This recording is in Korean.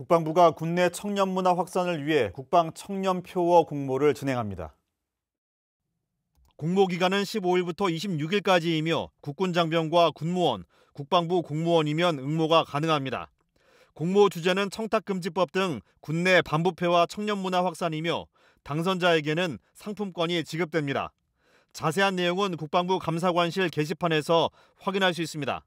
국방부가 국내 청년 문화 확산을 위해 국방 청년 표어 공모를 진행합니다. 공모 기간은 15일부터 26일까지이며 국군 장병과 군무원, 국방부 공무원이면 응모가 가능합니다. 공모 주제는 청탁금지법 등 국내 반부패와 청년 문화 확산이며 당선자에게는 상품권이 지급됩니다. 자세한 내용은 국방부 감사관실 게시판에서 확인할 수 있습니다.